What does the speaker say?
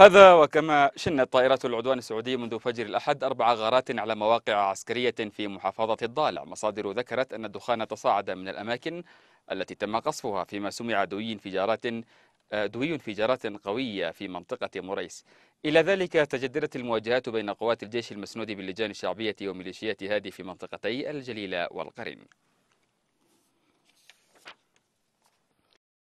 هذا وكما شنت طائرات العدوان السعودي منذ فجر الأحد أربع غارات على مواقع عسكرية في محافظة الضالع مصادر ذكرت أن الدخان تصاعد من الأماكن التي تم قصفها فيما سمع دوي انفجارات دوي انفجارات قوية في منطقة مريس إلى ذلك تجددت المواجهات بين قوات الجيش المسنود باللجان الشعبية وميليشيات هادي في منطقتي الجليلة والقرن